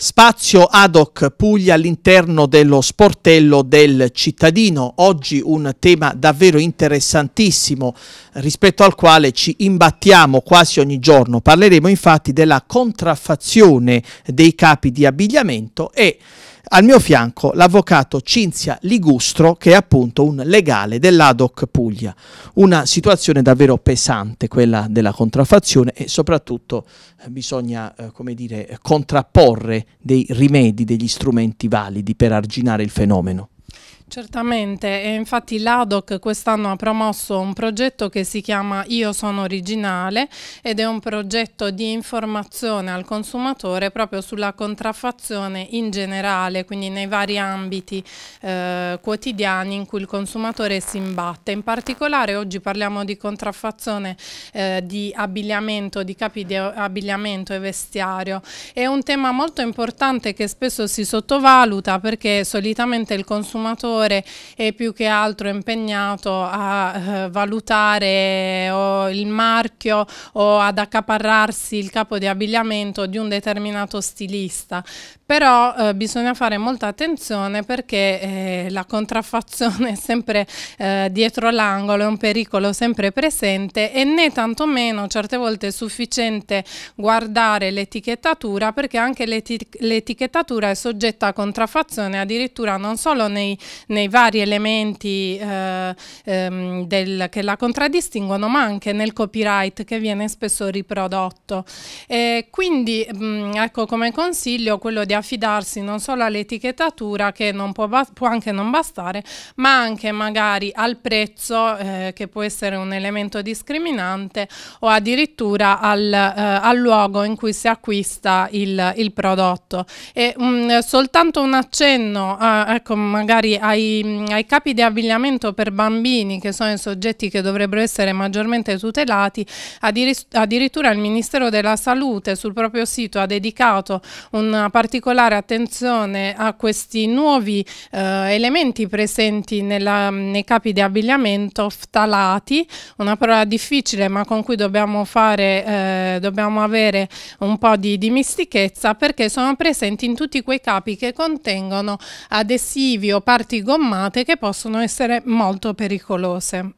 Spazio ad hoc Puglia all'interno dello sportello del cittadino. Oggi un tema davvero interessantissimo rispetto al quale ci imbattiamo quasi ogni giorno. Parleremo infatti della contraffazione dei capi di abbigliamento e al mio fianco l'avvocato Cinzia Ligustro, che è appunto un legale dell'ADOC Puglia. Una situazione davvero pesante, quella della contraffazione, e soprattutto eh, bisogna eh, come dire, contrapporre dei rimedi, degli strumenti validi per arginare il fenomeno. Certamente, e infatti l'ADOC quest'anno ha promosso un progetto che si chiama Io sono originale ed è un progetto di informazione al consumatore proprio sulla contraffazione in generale, quindi nei vari ambiti eh, quotidiani in cui il consumatore si imbatte. In particolare oggi parliamo di contraffazione eh, di abbigliamento, di capi di abbigliamento e vestiario. È un tema molto importante che spesso si sottovaluta perché solitamente il consumatore legislatore è più che altro impegnato a eh, valutare o il marchio o ad accaparrarsi il capo di abbigliamento di un determinato stilista. Però eh, bisogna fare molta attenzione perché eh, la contraffazione è sempre eh, dietro l'angolo, è un pericolo sempre presente e né tantomeno certe volte è sufficiente guardare l'etichettatura perché anche l'etichettatura è soggetta a contraffazione addirittura non solo nei nei vari elementi eh, ehm, del, che la contraddistinguono, ma anche nel copyright che viene spesso riprodotto. E quindi mh, mm, ecco come consiglio quello di affidarsi non solo all'etichettatura che non può, può, anche non bastare, ma anche magari al prezzo eh, che può essere un elemento discriminante o addirittura al, eh, al luogo in cui si acquista il, il prodotto. E, mh, mm, soltanto un accenno eh, ecco, magari ai ai, ai, capi di abbigliamento per bambini, che sono i soggetti che dovrebbero essere maggiormente tutelati, addirittura il Ministero della Salute sul proprio sito ha dedicato una particolare attenzione a questi nuovi eh, elementi presenti nella, nei capi di abbigliamento, ftalati, una parola difficile ma con cui dobbiamo, fare, eh, dobbiamo avere un po' di, di mistichezza perché sono presenti in tutti quei capi che contengono adesivi o parti gommate che possono essere molto pericolose.